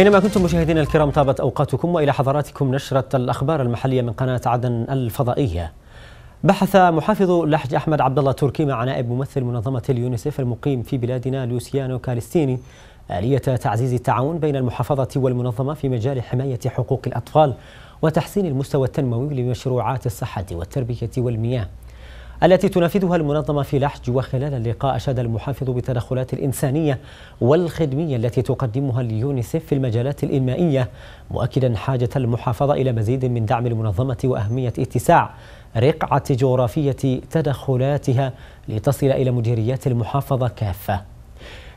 أينما كنتم مشاهدينا الكرام طابت أوقاتكم وإلى حضراتكم نشرة الأخبار المحلية من قناة عدن الفضائية بحث محافظ لحج أحمد عبد الله تركي مع نائب ممثل منظمة اليونيسف المقيم في بلادنا لوسيانو كالستيني آلية تعزيز التعاون بين المحافظة والمنظمة في مجال حماية حقوق الأطفال وتحسين المستوى التنموي لمشروعات الصحة والتربية والمياه التي تنفذها المنظمة في لحج وخلال اللقاء أشاد المحافظ بالتدخلات الإنسانية والخدمية التي تقدمها اليونيسف في المجالات الإنمائية مؤكدا حاجة المحافظة إلى مزيد من دعم المنظمة وأهمية اتساع رقعة جغرافية تدخلاتها لتصل إلى مديريات المحافظة كافة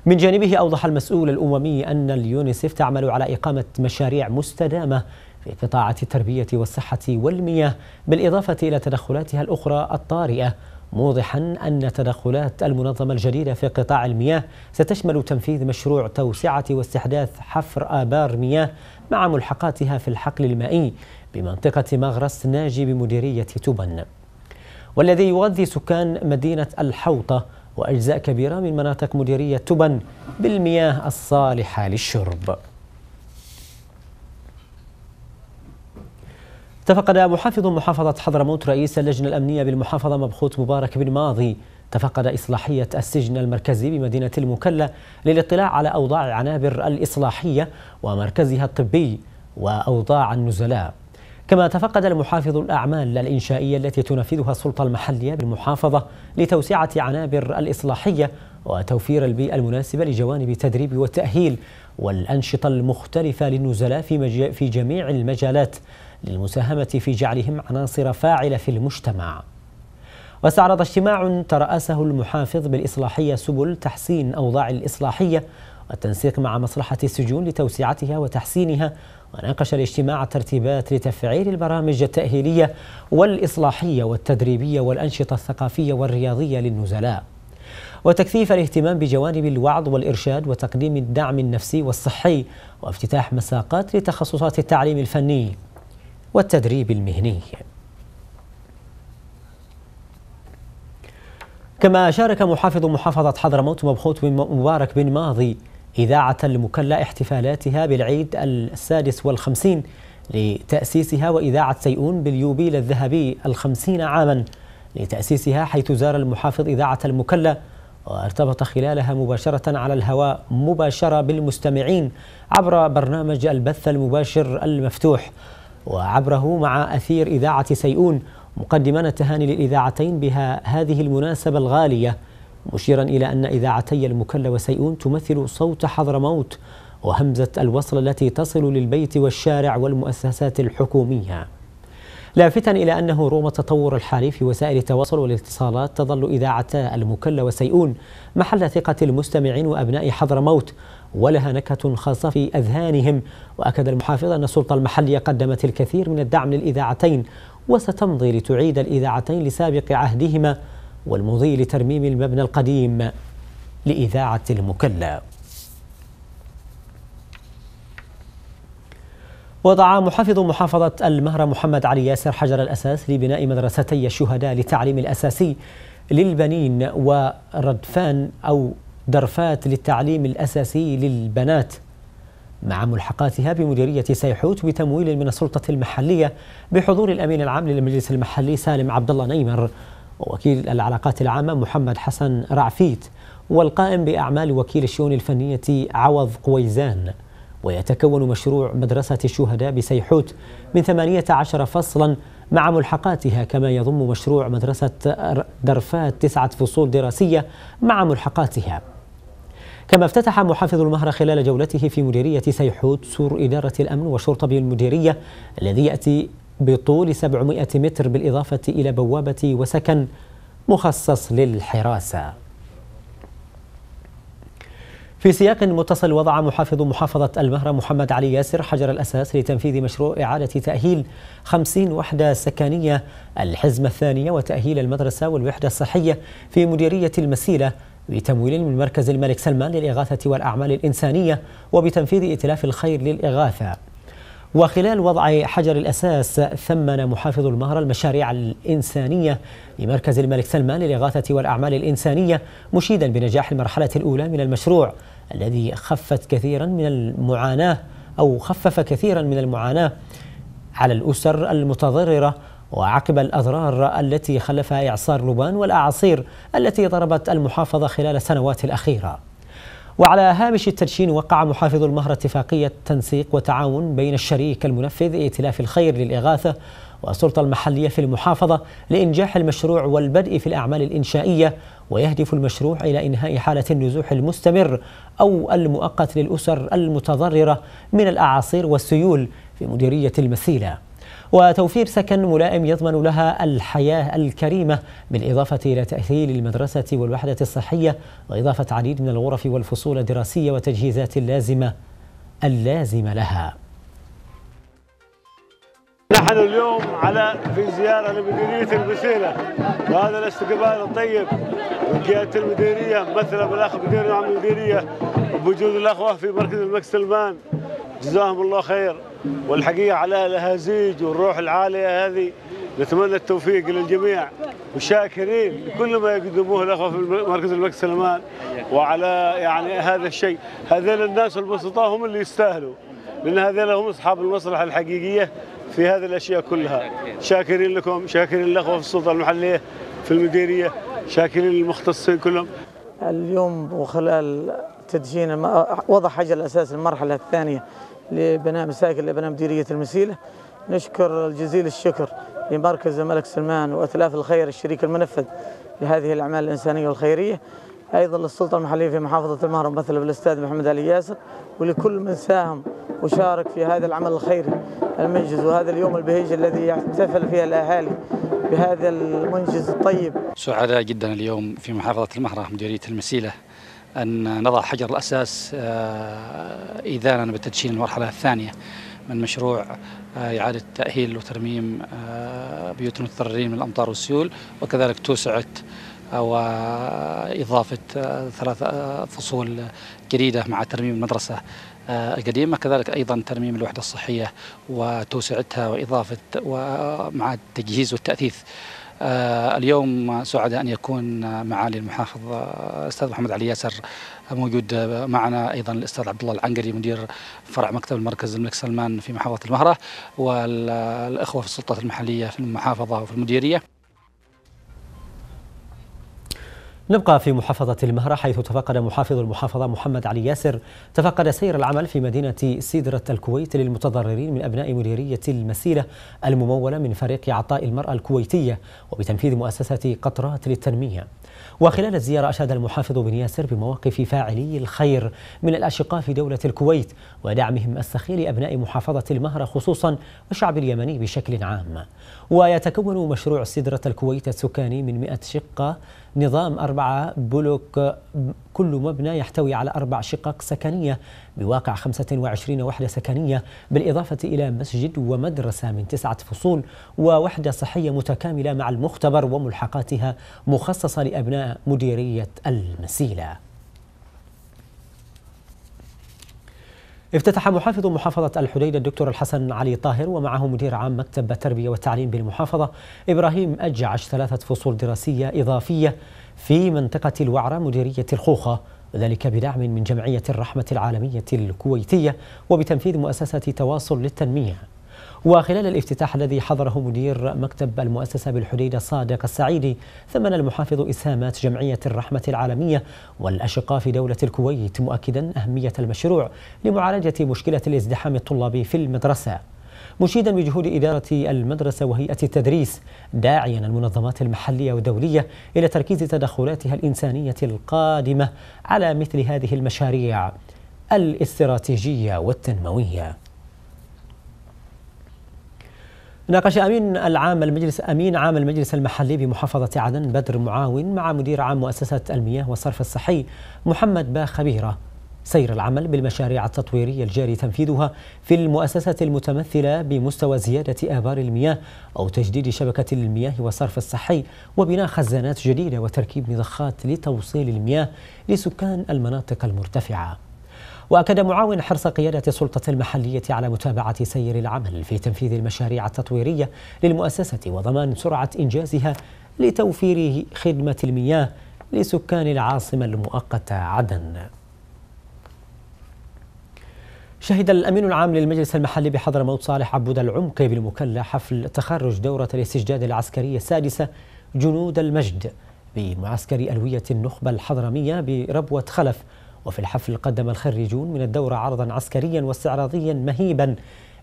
من جانبه أوضح المسؤول الأممي أن اليونيسف تعمل على إقامة مشاريع مستدامة في قطاعات التربية والصحة والمياه بالإضافة إلى تدخلاتها الأخرى الطارئة موضحا أن تدخلات المنظمة الجديدة في قطاع المياه ستشمل تنفيذ مشروع توسعة واستحداث حفر آبار مياه مع ملحقاتها في الحقل المائي بمنطقة مغرس ناجي بمديرية تبن والذي يغذي سكان مدينة الحوطة وأجزاء كبيرة من مناطق مديرية تبن بالمياه الصالحة للشرب اتفق نائب محافظ محافظة حضرموت رئيس اللجنة الأمنية بالمحافظة مبخوت مبارك بن ماضي تفقد إصلاحية السجن المركزي بمدينة المكلا للاطلاع على أوضاع العنابر الإصلاحية ومركزها الطبي وأوضاع النزلاء كما تفقد المحافظ الأعمال الإنشائية التي تنفذها السلطة المحلية بالمحافظة لتوسعة عنابر الإصلاحية وتوفير البيئة المناسبة لجوانب تدريب والتأهيل والأنشطة المختلفة للنزلاء في, في جميع المجالات للمساهمة في جعلهم عناصر فاعلة في المجتمع واستعرض اجتماع ترأسه المحافظ بالإصلاحية سبل تحسين أوضاع الإصلاحية والتنسيق مع مصلحة السجون لتوسعتها وتحسينها وناقش الاجتماع ترتيبات لتفعيل البرامج التأهيلية والإصلاحية والتدريبية والأنشطة الثقافية والرياضية للنزلاء وتكثيف الاهتمام بجوانب الوعظ والإرشاد وتقديم الدعم النفسي والصحي وافتتاح مساقات لتخصصات التعليم الفني والتدريب المهني كما شارك محافظ محافظة حضرموت مبخوت بن مبارك بن ماضي إذاعة المكلا احتفالاتها بالعيد السادس والخمسين لتأسيسها وإذاعة سيئون باليوبيل الذهبي الخمسين عاما لتأسيسها حيث زار المحافظ إذاعة المكلا وارتبط خلالها مباشرة على الهواء مباشرة بالمستمعين عبر برنامج البث المباشر المفتوح وعبره مع أثير إذاعة سيئون مقدما التهاني للإذاعتين بها هذه المناسبة الغالية مشيرا إلى أن إذاعتي المكلة وسيئون تمثل صوت حضرموت وهمزة الوصل التي تصل للبيت والشارع والمؤسسات الحكومية لافتا إلى أنه رغم التطور الحالي في وسائل التواصل والاتصالات تظل إذاعتا المكلة وسيئون محل ثقة المستمعين وأبناء حضرموت ولها نكهة خاصة في أذهانهم وأكد المحافظ أن السلطة المحلية قدمت الكثير من الدعم للإذاعتين وستمضي لتعيد الإذاعتين لسابق عهدهما والمضي لترميم المبنى القديم لإذاعة المكلا وضع محافظ محافظة المهرة محمد علي ياسر حجر الأساس لبناء مدرستي الشهداء للتعليم الأساسي للبنين وردفان أو درفات للتعليم الأساسي للبنات مع ملحقاتها بمديرية سيحوت بتمويل من السلطة المحلية بحضور الأمين العام للمجلس المحلي سالم عبد الله نيمر ووكيل العلاقات العامة محمد حسن رعفيت والقائم بأعمال وكيل الشؤون الفنية عوض قويزان ويتكون مشروع مدرسة الشهداء بسيحوت من 18 فصلا مع ملحقاتها كما يضم مشروع مدرسة درفات تسعة فصول دراسية مع ملحقاتها كما افتتح محافظ المهر خلال جولته في مديرية سيحوت سور إدارة الأمن والشرطة بالمديرية الذي يأتي بطول 700 متر بالإضافة إلى بوابة وسكن مخصص للحراسة في سياق متصل وضع محافظ محافظة المهرة محمد علي ياسر حجر الأساس لتنفيذ مشروع إعادة تأهيل 50 وحدة سكنية الحزمة الثانية وتأهيل المدرسة والوحدة الصحية في مديرية المسيلة بتمويل من مركز الملك سلمان للإغاثة والأعمال الإنسانية وبتنفيذ إتلاف الخير للإغاثة وخلال وضع حجر الأساس ثمن محافظ المهرة المشاريع الإنسانية لمركز الملك سلمان للإغاثة والأعمال الإنسانية مشيدا بنجاح المرحلة الأولى من المشروع الذي خفت كثيرا من المعاناة أو خفف كثيرا من المعاناة على الأسر المتضررة وعقب الأضرار التي خلفها إعصار لبان والأعاصير التي ضربت المحافظة خلال السنوات الأخيرة وعلى هامش التدشين وقع محافظ المهر اتفاقية تنسيق وتعاون بين الشريك المنفذ ائتلاف الخير للإغاثة والسلطة المحلية في المحافظة لإنجاح المشروع والبدء في الأعمال الإنشائية ويهدف المشروع إلى إنهاء حالة النزوح المستمر أو المؤقت للأسر المتضررة من الأعاصير والسيول في مديرية المسيلة وتوفير سكن ملائم يضمن لها الحياة الكريمة بالإضافة إلى تأهيل المدرسة والوحدة الصحية وإضافة عديد من الغرف والفصول الدراسية والتجهيزات اللازمة اللازمة لها نحن اليوم على في زيارة لمديرية البسيلة وهذا الاستقبال الطيب قيادة المديرية ممثلة بالأخ مدير العام المديرية وبوجود الأخوة في مركز سلمان جزاهم الله خير والحقيقه على الهازيج والروح العاليه هذه نتمنى التوفيق للجميع وشاكرين لكل ما يقدموه الاخوه في مركز الملك سلمان وعلى يعني هذا الشيء هذين الناس البسطاء هم اللي يستاهلوا لان هذين هم اصحاب المصلحه الحقيقيه في هذه الاشياء كلها شاكرين لكم شاكرين الاخوه في السلطه المحليه في المديريه شاكرين المختصين كلهم اليوم وخلال تدشين وضع حجر الاساس المرحله الثانيه لبناء مساكن لبناء مديرية المسيلة نشكر الجزيل الشكر لمركز الملك سلمان وأتلاف الخير الشريك المنفذ لهذه الأعمال الإنسانية والخيرية أيضا للسلطة المحلية في محافظة المهر ممثلة بالأستاذ محمد علي ياسر ولكل من ساهم وشارك في هذا العمل الخيري المنجز وهذا اليوم البهيج الذي يحتفل فيه الأهالي بهذا المنجز الطيب سعداء جدا اليوم في محافظة المهرة مديرية المسيلة أن نضع حجر الأساس إذانا آه، بتدشين المرحلة الثانية من مشروع آه، إعادة تأهيل وترميم آه، بيوت المتضررين من الأمطار والسيول وكذلك توسعة وإضافة ثلاث فصول جديدة مع ترميم المدرسة القديمة كذلك أيضا ترميم الوحدة الصحية وتوسعتها وإضافة ومع التجهيز والتأثيث آه، اليوم سعداء أن يكون معالي المحافظ الأستاذ آه، محمد علي ياسر آه، موجود معنا أيضا الأستاذ عبد الله العنقري مدير فرع مكتب المركز الملك سلمان في محافظة المهرة والأخوة في السلطات المحلية في المحافظة وفي المديرية نبقى في محافظة المهرة حيث تفقد محافظ المحافظة محمد علي ياسر تفقد سير العمل في مدينة سيدرة الكويت للمتضررين من أبناء مديرية المسيلة الممولة من فريق عطاء المرأة الكويتية وبتنفيذ مؤسسة قطرات للتنمية وخلال الزيارة أشاد المحافظ بن ياسر بمواقف فاعلي الخير من الأشقاء في دولة الكويت ودعمهم السخي لأبناء محافظة المهرة خصوصا والشعب اليمني بشكل عام ويتكون مشروع سدرة الكويت السكاني من 100 شقة نظام أربعة بلوك كل مبنى يحتوي على أربع شقق سكنية بواقع 25 وحدة سكنية بالإضافة إلى مسجد ومدرسة من تسعة فصول ووحدة صحية متكاملة مع المختبر وملحقاتها مخصصة لأبناء مديرية المسيلة افتتح محافظ محافظة الحديدة الدكتور الحسن علي طاهر ومعه مدير عام مكتب التربية والتعليم بالمحافظة إبراهيم أجعش ثلاثة فصول دراسية إضافية في منطقة الوعرة مديرية الخوخة ذلك بدعم من جمعية الرحمة العالمية الكويتية وبتنفيذ مؤسسة تواصل للتنمية وخلال الافتتاح الذي حضره مدير مكتب المؤسسة بالحديدة صادق السعيدي ثمن المحافظ إسهامات جمعية الرحمة العالمية والأشقاء في دولة الكويت مؤكدا أهمية المشروع لمعالجة مشكلة الازدحام الطلابي في المدرسة مشيدا بجهود إدارة المدرسة وهيئة التدريس داعيا المنظمات المحلية والدولية إلى تركيز تدخلاتها الإنسانية القادمة على مثل هذه المشاريع الاستراتيجية والتنموية ناقش أمين العام المجلس أمين عام المجلس المحلي بمحافظة عدن بدر معاون مع مدير عام مؤسسة المياه والصرف الصحي محمد با خبيرة سير العمل بالمشاريع التطويرية الجاري تنفيذها في المؤسسة المتمثلة بمستوى زيادة آبار المياه أو تجديد شبكة المياه والصرف الصحي وبناء خزانات جديدة وتركيب مضخات لتوصيل المياه لسكان المناطق المرتفعة وأكد معاون حرص قيادة السلطة المحلية على متابعة سير العمل في تنفيذ المشاريع التطويرية للمؤسسة وضمان سرعة إنجازها لتوفير خدمة المياه لسكان العاصمة المؤقتة عدن شهد الأمين العام للمجلس المحلي بحضرموت صالح عبود العمقي بالمكلة حفل تخرج دورة الاستجداد العسكرية السادسة جنود المجد بمعسكر ألوية النخبة الحضرمية بربوة خلف وفي الحفل قدم الخريجون من الدورة عرضا عسكريا واستعراضيا مهيبا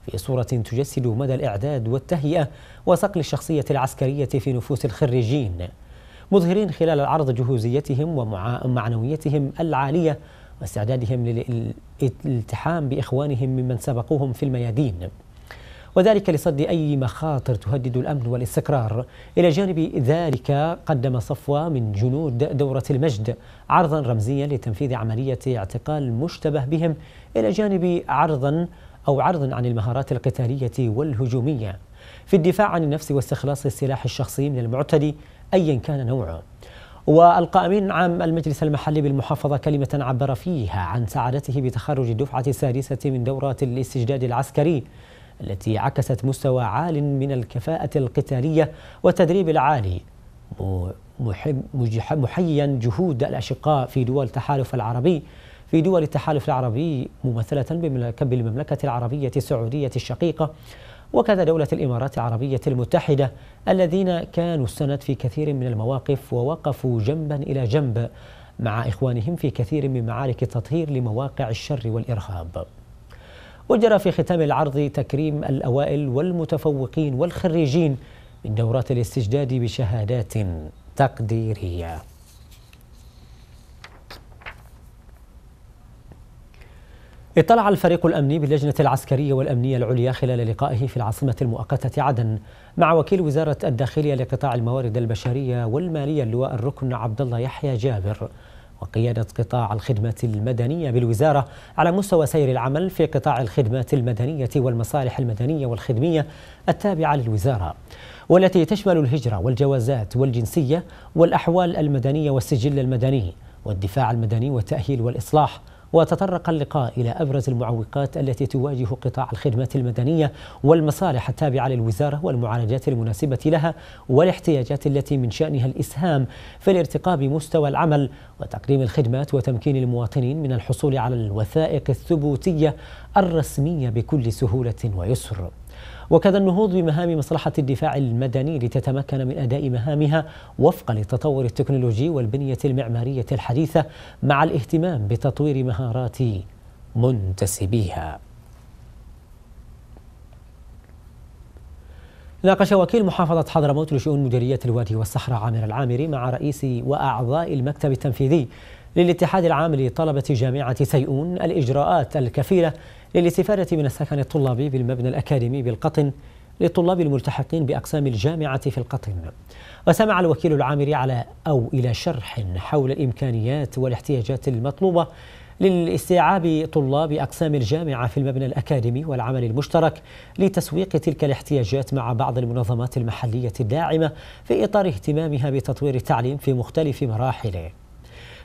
في صورة تجسد مدى الإعداد والتهيئة وصقل الشخصية العسكرية في نفوس الخريجين مظهرين خلال العرض جهوزيتهم ومعنويتهم العالية واستعدادهم للالتحام بإخوانهم ممن سبقوهم في الميادين وذلك لصد أي مخاطر تهدد الأمن والاستقرار إلى جانب ذلك قدم صفوة من جنود دورة المجد عرضا رمزيا لتنفيذ عملية اعتقال مشتبه بهم إلى جانب عرضا أو عرض عن المهارات القتالية والهجومية في الدفاع عن النفس واستخلاص السلاح الشخصي من المعتدي أيا كان نوعه وألقى أمين عام المجلس المحلي بالمحافظة كلمة عبر فيها عن سعادته بتخرج الدفعة السادسة من دورة الاستجداد العسكري التي عكست مستوى عال من الكفاءة القتالية والتدريب العالي محيا جهود الأشقاء في دول التحالف العربي في دول التحالف العربي ممثلة بالمملكة العربية السعودية الشقيقة وكذا دولة الإمارات العربية المتحدة الذين كانوا السند في كثير من المواقف ووقفوا جنبا إلى جنب مع إخوانهم في كثير من معارك التطهير لمواقع الشر والإرهاب وجرى في ختام العرض تكريم الأوائل والمتفوقين والخريجين من دورات الاستجداد بشهادات تقديرية اطلع الفريق الأمني باللجنة العسكرية والأمنية العليا خلال لقائه في العاصمة المؤقتة عدن مع وكيل وزارة الداخلية لقطاع الموارد البشرية والمالية اللواء الركن عبد الله يحيى جابر وقيادة قطاع الخدمة المدنية بالوزارة على مستوى سير العمل في قطاع الخدمات المدنية والمصالح المدنية والخدمية التابعة للوزارة والتي تشمل الهجرة والجوازات والجنسية والأحوال المدنية والسجل المدني والدفاع المدني والتأهيل والإصلاح وتطرق اللقاء إلى أبرز المعوقات التي تواجه قطاع الخدمات المدنية والمصالح التابعة للوزارة والمعالجات المناسبة لها والاحتياجات التي من شأنها الإسهام في الارتقاء بمستوى العمل وتقديم الخدمات وتمكين المواطنين من الحصول على الوثائق الثبوتية الرسمية بكل سهولة ويسر وكذا النهوض بمهام مصلحة الدفاع المدني لتتمكن من أداء مهامها وفقا للتطور التكنولوجي والبنية المعمارية الحديثة مع الاهتمام بتطوير مهارات منتسبيها ناقش وكيل محافظة حضرموت لشؤون مديرية الوادي والصحراء عامر العامري مع رئيس وأعضاء المكتب التنفيذي للاتحاد العام لطلبة جامعة سيئون الإجراءات الكفيلة للاستفادة من السكن الطلابي بالمبنى الأكاديمي بالقطن للطلاب الملتحقين بأقسام الجامعة في القطن وسمع الوكيل العامري على أو إلى شرح حول الإمكانيات والاحتياجات المطلوبة للاستيعاب طلاب أقسام الجامعة في المبنى الأكاديمي والعمل المشترك لتسويق تلك الاحتياجات مع بعض المنظمات المحلية الداعمة في إطار اهتمامها بتطوير التعليم في مختلف مراحله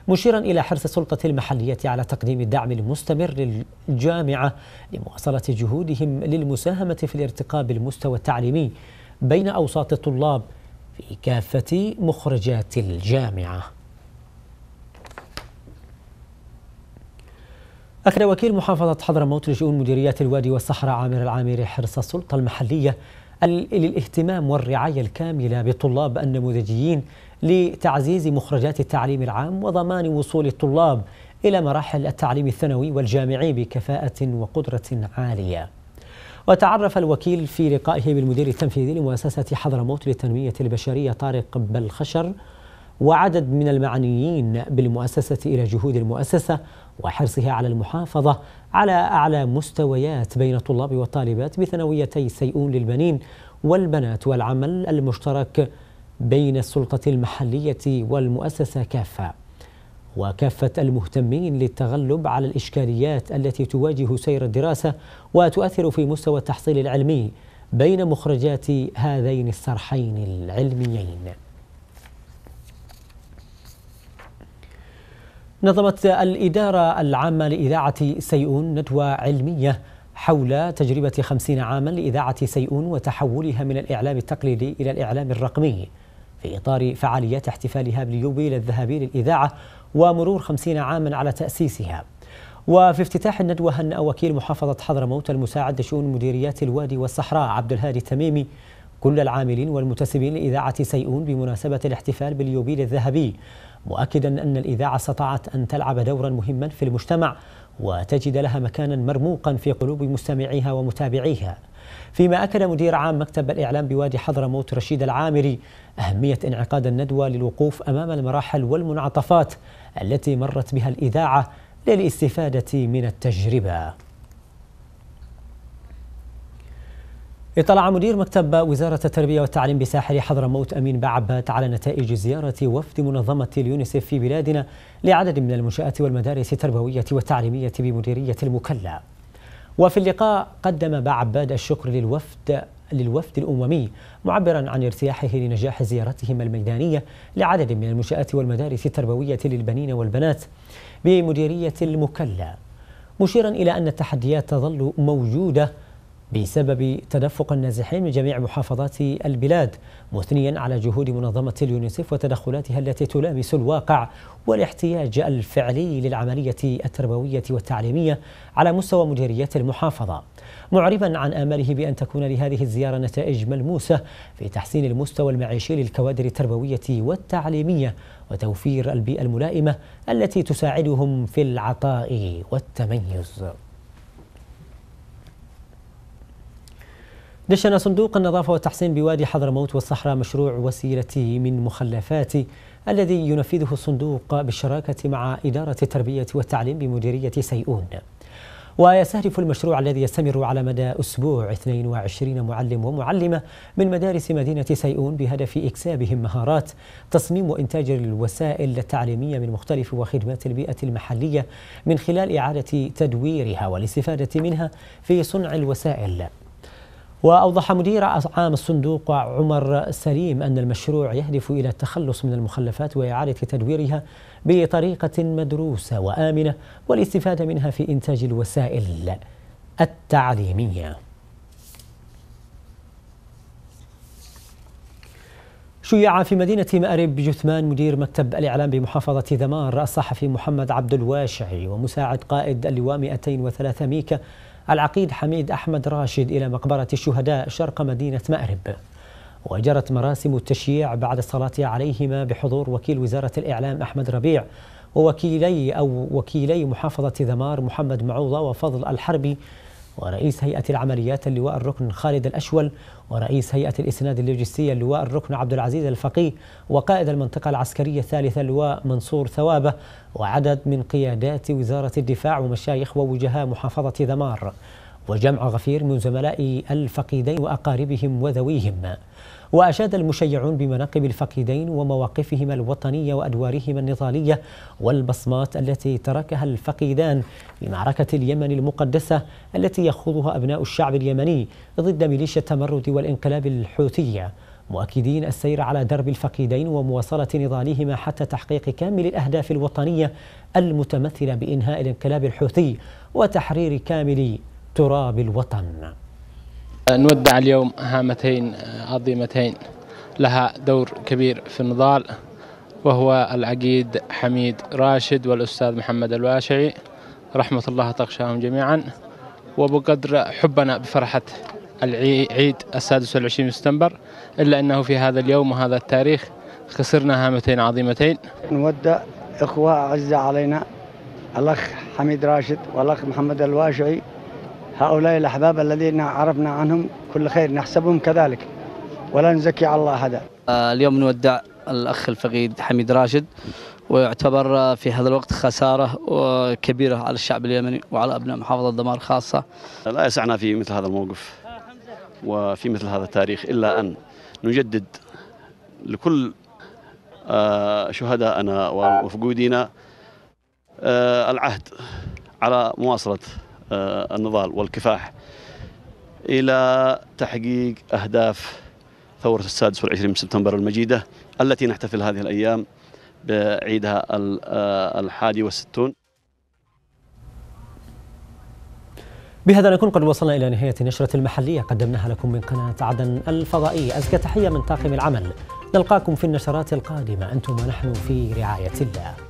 مشيرا إلى حرص السلطة المحلية على تقديم الدعم المستمر للجامعة لمواصلة جهودهم للمساهمة في الارتقاء بالمستوى التعليمي بين أوساط الطلاب في كافة مخرجات الجامعة أكد وكيل محافظة حضرموت لشؤون مديريات الوادي والصحراء عامر العامري حرص السلطة المحلية للاهتمام والرعاية الكاملة بطلاب النموذجيين لتعزيز مخرجات التعليم العام وضمان وصول الطلاب إلى مراحل التعليم الثانوي والجامعي بكفاءة وقدرة عالية وتعرف الوكيل في لقائه بالمدير التنفيذي لمؤسسة حضرموت للتنمية البشرية طارق بلخشر وعدد من المعنيين بالمؤسسة إلى جهود المؤسسة وحرصها على المحافظة على أعلى مستويات بين الطلاب والطالبات بثانويتي سيئون للبنين والبنات والعمل المشترك بين السلطة المحلية والمؤسسة كافة وكافة المهتمين للتغلب على الإشكاليات التي تواجه سير الدراسة وتؤثر في مستوى التحصيل العلمي بين مخرجات هذين الصرحين العلميين نظمت الإدارة العامة لإذاعة سيئون ندوة علمية حول تجربة خمسين عاما لإذاعة سيئون وتحولها من الإعلام التقليدي إلى الإعلام الرقمي في إطار فعاليات احتفالها باليوبيل الذهبي للإذاعة ومرور خمسين عاما على تأسيسها وفي افتتاح الندوة هنأ وكيل محافظة حضرموت المساعد لشؤون مديريات الوادي والصحراء عبد الهادي التميمي كل العاملين والمنتسبين لإذاعة سيئون بمناسبة الاحتفال باليوبيل الذهبي مؤكدا أن الإذاعة استطاعت أن تلعب دورا مهما في المجتمع وتجد لها مكانا مرموقا في قلوب مستمعيها ومتابعيها فيما أكد مدير عام مكتب الإعلام بوادي حضرموت رشيد العامري أهمية انعقاد الندوة للوقوف أمام المراحل والمنعطفات التي مرت بها الإذاعة للاستفادة من التجربة اطلع مدير مكتب وزارة التربية والتعليم بساحل حضرموت أمين بعبات على نتائج زيارة وفد منظمة اليونيسف في بلادنا لعدد من المنشآت والمدارس التربوية والتعليمية بمديرية المكلا وفي اللقاء قدم بعباد الشكر للوفد للوفد الأممي معبرا عن ارتياحه لنجاح زيارتهم الميدانية لعدد من المنشآت والمدارس التربوية للبنين والبنات بمديرية المكلا مشيرا إلى أن التحديات تظل موجودة بسبب تدفق النازحين من جميع محافظات البلاد مثنيا على جهود منظمة اليونيسف وتدخلاتها التي تلامس الواقع والاحتياج الفعلي للعملية التربوية والتعليمية على مستوى مديريات المحافظة معربا عن آماله بأن تكون لهذه الزيارة نتائج ملموسة في تحسين المستوى المعيشي للكوادر التربوية والتعليمية وتوفير البيئة الملائمة التي تساعدهم في العطاء والتميز دشن صندوق النظافة والتحسين بوادي حضرموت والصحراء مشروع وسيلتي من مخلفاتي الذي ينفذه الصندوق بالشراكة مع إدارة التربية والتعليم بمديرية سيئون ويستهدف المشروع الذي يستمر على مدى أسبوع 22 معلم ومعلمة من مدارس مدينة سيئون بهدف إكسابهم مهارات تصميم وإنتاج الوسائل التعليمية من مختلف وخدمات البيئة المحلية من خلال إعادة تدويرها والاستفادة منها في صنع الوسائل وأوضح مدير عام الصندوق عمر سليم أن المشروع يهدف إلى التخلص من المخلفات وإعادة تدويرها بطريقة مدروسة وآمنة والاستفادة منها في إنتاج الوسائل التعليمية شيع في مدينة مأرب جثمان مدير مكتب الإعلام بمحافظة ذمار الصحفي محمد عبد الواشعي ومساعد قائد اللواء 203 ميكا العقيد حميد أحمد راشد إلى مقبرة الشهداء شرق مدينة مأرب وجرت مراسم التشييع بعد الصلاة عليهما بحضور وكيل وزارة الإعلام أحمد ربيع ووكيلي أو وكيلي محافظة ذمار محمد معوضة وفضل الحربي ورئيس هيئة العمليات اللواء الركن خالد الأشول ورئيس هيئة الإسناد اللوجستية اللواء الركن عبد العزيز الفقيه وقائد المنطقة العسكرية الثالثة اللواء منصور ثوابة وعدد من قيادات وزارة الدفاع ومشايخ ووجهاء محافظة ذمار وجمع غفير من زملاء الفقيدين وأقاربهم وذويهم وأشاد المشيعون بمناقب الفقيدين ومواقفهما الوطنية وأدوارهما النضالية والبصمات التي تركها الفقيدان في معركة اليمن المقدسة التي يخوضها أبناء الشعب اليمني ضد ميليشيا التمرد والانقلاب الحوثية مؤكدين السير على درب الفقيدين ومواصلة نضالهما حتى تحقيق كامل الأهداف الوطنية المتمثلة بإنهاء الانقلاب الحوثي وتحرير كامل تراب الوطن نودع اليوم هامتين عظيمتين لها دور كبير في النضال وهو العقيد حميد راشد والأستاذ محمد الواشعي رحمة الله تغشاهم جميعا وبقدر حبنا بفرحة العيد السادس والعشرين سبتمبر إلا أنه في هذا اليوم وهذا التاريخ خسرنا هامتين عظيمتين نودع إخوة أعز علينا الأخ حميد راشد والأخ محمد الواشعي هؤلاء الأحباب الذين عرفنا عنهم كل خير نحسبهم كذلك ولا نزكي على الله هذا آه، اليوم نودع الأخ الفقيد حميد راشد ويعتبر آه، في هذا الوقت خسارة آه، كبيرة على الشعب اليمني وعلى أبناء محافظة دمار خاصة لا يسعنا في مثل هذا الموقف وفي مثل هذا التاريخ إلا أن نجدد لكل شهداءنا ومفقودينا العهد على مواصلة آه، النضال والكفاح إلى تحقيق أهداف ثورة السادس والعشرين من سبتمبر المجيدة التي نحتفل هذه الأيام بعيدها آه، الحادي والستون بهذا نكون قد وصلنا إلى نهاية النشرة المحلية قدمناها لكم من قناة عدن الفضائية أزكى تحية من طاقم العمل نلقاكم في النشرات القادمة أنتم ونحن في رعاية الله